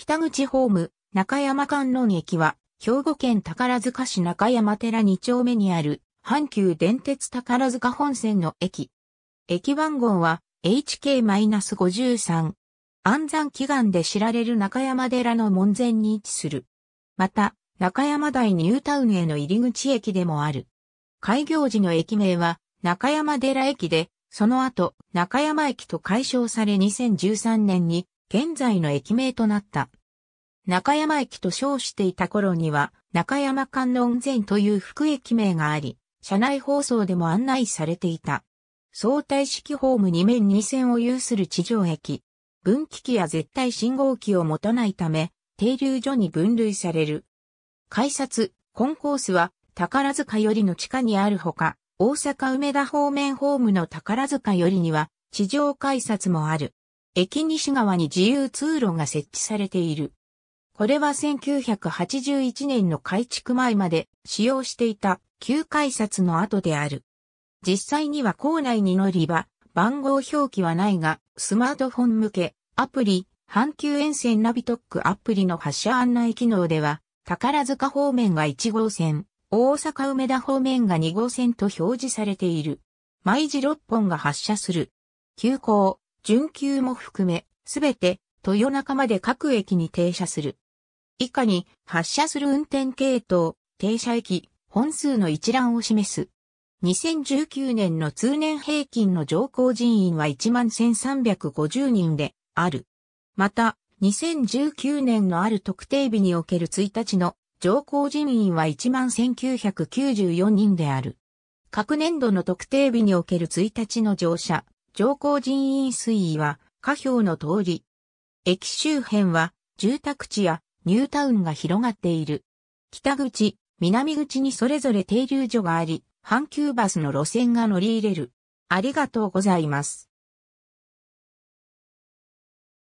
北口ホーム、中山観音駅は、兵庫県宝塚市中山寺2丁目にある、阪急電鉄宝塚本線の駅。駅番号は、HK-53。安山祈願で知られる中山寺の門前に位置する。また、中山台ニュータウンへの入り口駅でもある。開業時の駅名は、中山寺駅で、その後、中山駅と解消され2013年に現在の駅名となった。中山駅と称していた頃には、中山観音前という副駅名があり、車内放送でも案内されていた。相対式ホーム2面2線を有する地上駅。分岐器や絶対信号機を持たないため、停留所に分類される。改札、コンコースは宝塚よりの地下にあるほか、大阪梅田方面ホームの宝塚よりには地上改札もある。駅西側に自由通路が設置されている。これは1981年の改築前まで使用していた旧改札の跡である。実際には校内に乗り場、番号表記はないが、スマートフォン向け、アプリ、阪急沿線ナビトックアプリの発車案内機能では、宝塚方面が1号線、大阪梅田方面が2号線と表示されている。毎時6本が発車する。急行、準急も含め、すべて豊中まで各駅に停車する。以下に発車する運転系統、停車駅、本数の一覧を示す。2019年の通年平均の乗降人員は11,350人である。また、2019年のある特定日における1日の乗降人員は11,994人である。各年度の特定日における1日の乗車、上皇人員推移は下表の通り。駅周辺は住宅地やニュータウンが広がっている。北口、南口にそれぞれ停留所があり、阪急バスの路線が乗り入れる。ありがとうございます。